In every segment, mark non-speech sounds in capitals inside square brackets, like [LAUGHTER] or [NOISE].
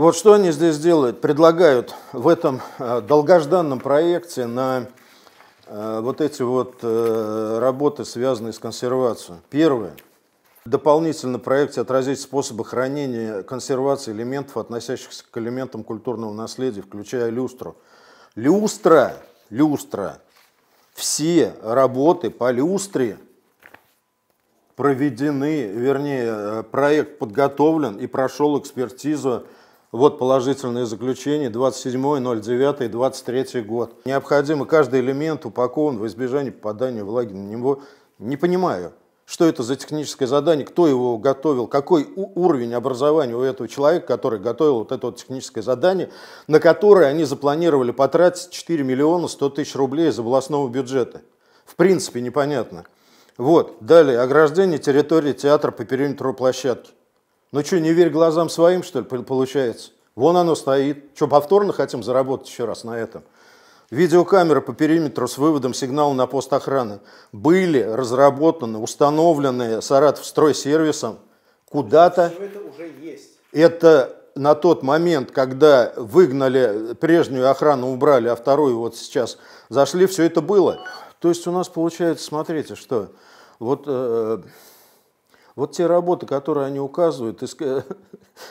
Вот что они здесь делают? Предлагают в этом э, долгожданном проекте на э, вот эти вот э, работы, связанные с консервацией. Первое. Дополнительно в проекте отразить способы хранения консервации элементов, относящихся к элементам культурного наследия, включая люстру. Люстра, люстра, все работы по люстре проведены, вернее, проект подготовлен и прошел экспертизу вот положительное заключение 27.09.23 год. Необходимо каждый элемент упакован в избежание попадания влаги на него. Не понимаю, что это за техническое задание, кто его готовил, какой уровень образования у этого человека, который готовил вот это вот техническое задание, на которое они запланировали потратить 4 миллиона 100 тысяч рублей из областного бюджета. В принципе, непонятно. Вот, далее, ограждение территории театра по периметру площадки. Ну что, не верь глазам своим, что ли, получается? Вон оно стоит. Что, повторно хотим заработать еще раз на этом? Видеокамеры по периметру с выводом сигнала на пост охраны были разработаны, установлены Саратовстройсервисом куда-то. Это уже есть. Это на тот момент, когда выгнали прежнюю охрану, убрали, а вторую вот сейчас зашли, все это было. То есть у нас получается, смотрите, что вот э, вот те работы, которые они указывают, [LAUGHS]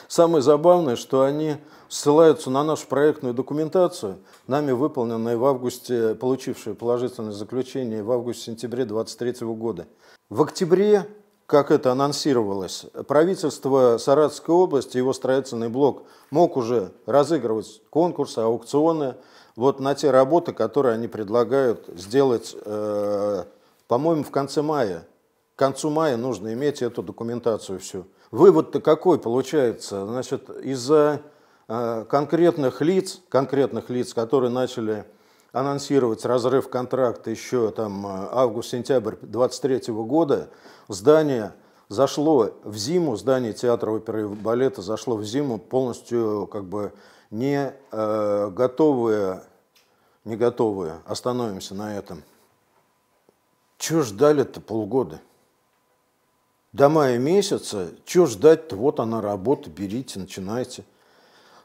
самое забавное, что они ссылаются на нашу проектную документацию, нами выполненную в августе, получившую положительное заключение в августе-сентябре 2023 года. В октябре, как это анонсировалось, правительство Саратовской области, его строительный блок мог уже разыгрывать конкурсы, аукционы вот на те работы, которые они предлагают сделать, э, по-моему, в конце мая – концу мая нужно иметь эту документацию всю. Вывод-то какой получается? Значит, из-за э, конкретных лиц, конкретных лиц, которые начали анонсировать разрыв контракта еще там э, август-сентябрь 23 года, здание зашло в зиму, здание театра оперы и балета зашло в зиму полностью как бы не э, готовые, не готовые, остановимся на этом. Чего ждали-то полгода? до мая месяца, чего ждать-то, вот она работа, берите, начинайте.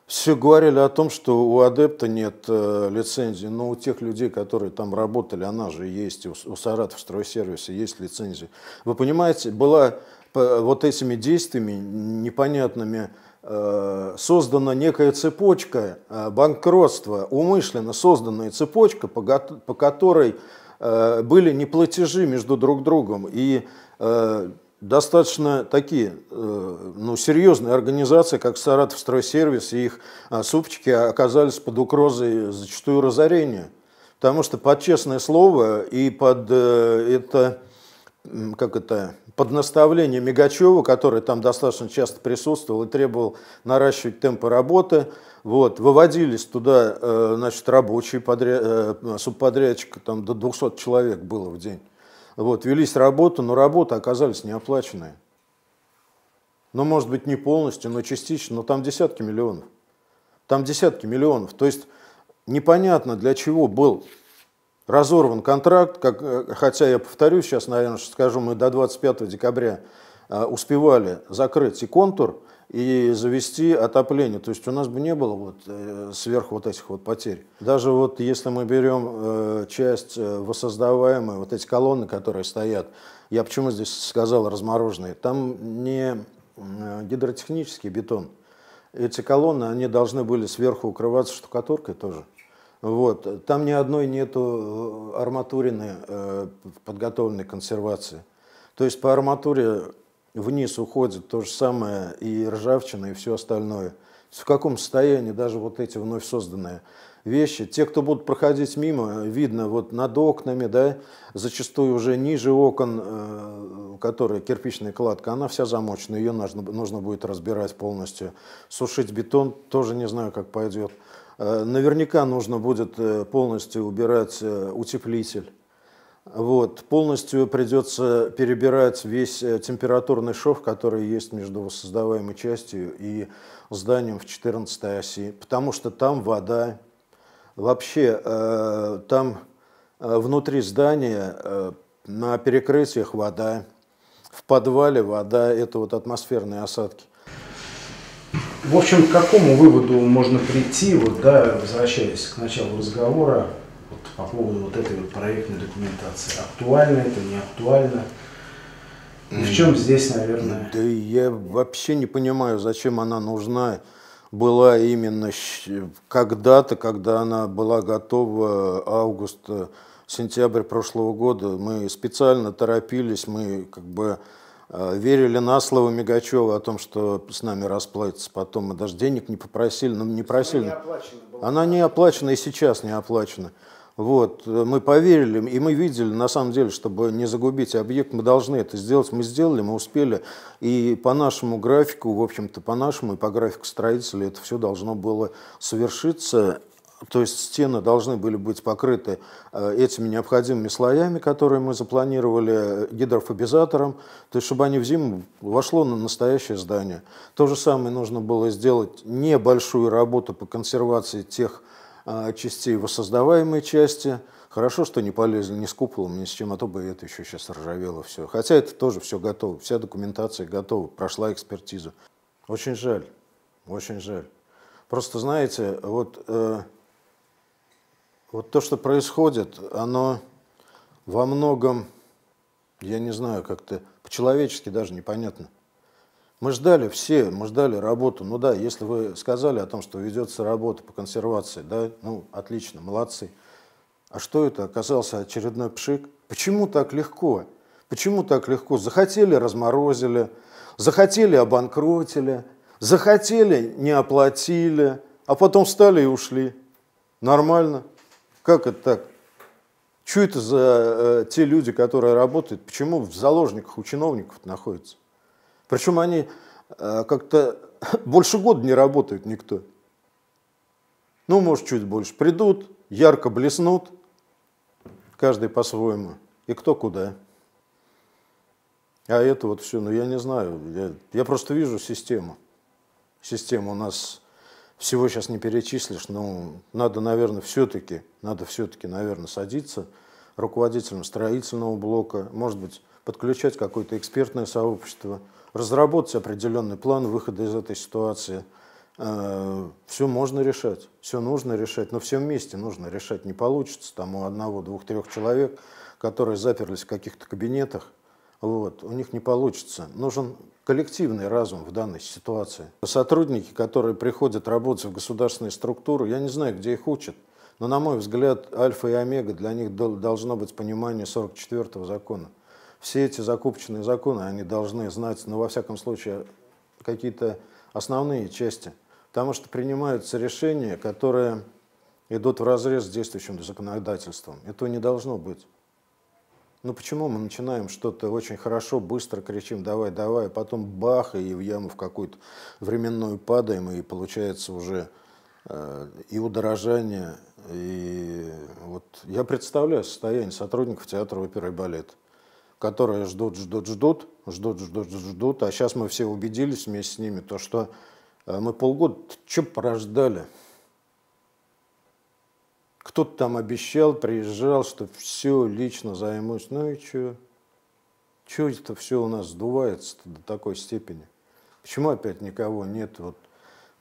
Все говорили о том, что у адепта нет э, лицензии, но у тех людей, которые там работали, она же есть, у, у Саратов стройсервиса есть лицензия. Вы понимаете, была по, э, вот этими действиями непонятными э, создана некая цепочка э, банкротства, умышленно созданная цепочка, по, по которой э, были неплатежи между друг другом. И э, достаточно такие э, ну, серьезные организации, как Саратовстройсервис и их а, супчики оказались под угрозой зачастую разорения. Потому что под честное слово и под э, это, как это, под наставление Мигачева, который там достаточно часто присутствовал и требовал наращивать темпы работы, вот, выводились туда э, значит, рабочие подряд, субподрядчики, там до 200 человек было в день. Вот, велись работы, но работы оказались неоплаченные. Ну, может быть, не полностью, но частично, но там десятки миллионов. Там десятки миллионов. То есть непонятно, для чего был разорван контракт, как, э, хотя я повторю сейчас, наверное, скажу, мы до 25 декабря э, успевали закрыть и контур – и завести отопление. То есть у нас бы не было вот э, сверх вот этих вот потерь. Даже вот если мы берем э, часть э, воссоздаваемые, вот эти колонны, которые стоят, я почему здесь сказал размороженные, там не гидротехнический бетон. Эти колонны, они должны были сверху укрываться штукатуркой тоже. Вот. Там ни одной нету арматурины подготовленной консервации. То есть по арматуре вниз уходит то же самое и ржавчина, и все остальное. В каком состоянии даже вот эти вновь созданные вещи. Те, кто будут проходить мимо, видно вот над окнами, да, зачастую уже ниже окон, э, которая кирпичная кладка, она вся замочена, ее нужно, нужно будет разбирать полностью. Сушить бетон тоже не знаю, как пойдет. Э, наверняка нужно будет э, полностью убирать утеплитель. Вот, полностью придется перебирать весь э, температурный шов, который есть между воссоздаваемой частью и зданием в 14 оси, потому что там вода. Вообще, э, там э, внутри здания на перекрытиях вода, в подвале вода, это вот атмосферные осадки. В общем, к какому выводу можно прийти, вот, да, возвращаясь к началу разговора, вот, по поводу вот этой вот проектной документации. Актуально это, не актуально? И в чем здесь, наверное? Да я вообще не понимаю, зачем она нужна была именно когда-то, когда она была готова, август, сентябрь прошлого года. Мы специально торопились, мы как бы э, верили на слово Мигачева о том, что с нами расплатится потом. Мы даже денег не попросили, нам ну, не просили. Не она не оплачена и сейчас не оплачена. Вот, мы поверили, и мы видели, на самом деле, чтобы не загубить объект, мы должны это сделать. Мы сделали, мы успели. И по нашему графику, в общем-то, по нашему и по графику строителя это все должно было совершиться. То есть стены должны были быть покрыты э, этими необходимыми слоями, которые мы запланировали э, гидрофобизатором, то есть чтобы они в зиму вошло на настоящее здание. То же самое нужно было сделать небольшую работу по консервации тех э, частей воссоздаваемой части. Хорошо, что не полезли ни с куполом, ни с чем, а то бы это еще сейчас ржавело все. Хотя это тоже все готово, вся документация готова, прошла экспертизу. Очень жаль, очень жаль. Просто знаете, вот э, вот то, что происходит, оно во многом, я не знаю, как-то по-человечески даже непонятно. Мы ждали все, мы ждали работу. Ну да, если вы сказали о том, что ведется работа по консервации, да, ну отлично, молодцы. А что это? Оказался очередной пшик. Почему так легко? Почему так легко? Захотели, разморозили, захотели, обанкротили, захотели, не оплатили, а потом встали и ушли. Нормально. Как это так? Что это за э, те люди, которые работают? Почему в заложниках у чиновников находятся? Причем они э, как-то [LAUGHS] больше года не работают никто. Ну, может, чуть больше. Придут, ярко блеснут, каждый по-своему. И кто куда. А это вот все, ну я не знаю, я, я просто вижу систему. Система у нас всего сейчас не перечислишь, но надо, наверное, все-таки, надо все-таки, наверное, садиться руководителем строительного блока, может быть, подключать какое-то экспертное сообщество, разработать определенный план выхода из этой ситуации. Э, все можно решать, все нужно решать, но все вместе нужно решать. Не получится там у одного, двух, трех человек, которые заперлись в каких-то кабинетах, вот, у них не получится. Нужен коллективный разум в данной ситуации. Сотрудники, которые приходят работать в государственные структуры, я не знаю, где их учат, но, на мой взгляд, альфа и омега для них должно быть понимание 44-го закона. Все эти закупочные законы, они должны знать, ну, во всяком случае, какие-то основные части. Потому что принимаются решения, которые идут в разрез с действующим законодательством. Этого не должно быть. Ну почему мы начинаем что-то очень хорошо, быстро кричим «давай, давай», а потом бах, и в яму в какую-то временную падаем, и получается уже э, и удорожание, и вот я представляю состояние сотрудников театра оперы и балет, которые ждут, ждут, ждут, ждут, ждут, ждут, а сейчас мы все убедились вместе с ними, то, что э, мы полгода что порождали – кто-то там обещал, приезжал, что все, лично займусь. Ну и что? Чего это все у нас сдувается до такой степени? Почему опять никого нет вот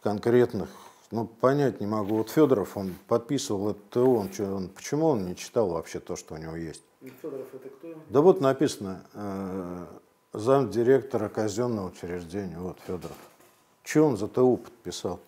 конкретных? Ну, понять не могу. Вот Федоров, он подписывал это ТО, он, что, он, почему он не читал вообще то, что у него есть? Федоров это кто? Да вот написано, э, замдиректора казенного учреждения, вот Федоров. Че он за ТУ подписал?